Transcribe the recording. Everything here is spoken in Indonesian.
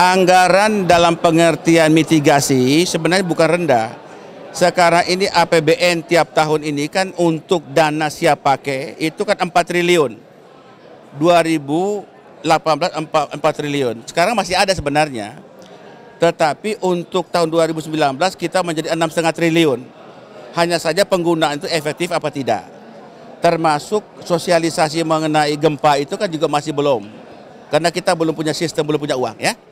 anggaran dalam pengertian mitigasi sebenarnya bukan rendah. Sekarang ini APBN tiap tahun ini kan untuk dana siap pakai itu kan 4 triliun. 2018 4, 4 triliun. Sekarang masih ada sebenarnya. Tetapi untuk tahun 2019 kita menjadi 6,5 triliun. Hanya saja penggunaan itu efektif apa tidak. Termasuk sosialisasi mengenai gempa itu kan juga masih belum. Karena kita belum punya sistem, belum punya uang ya.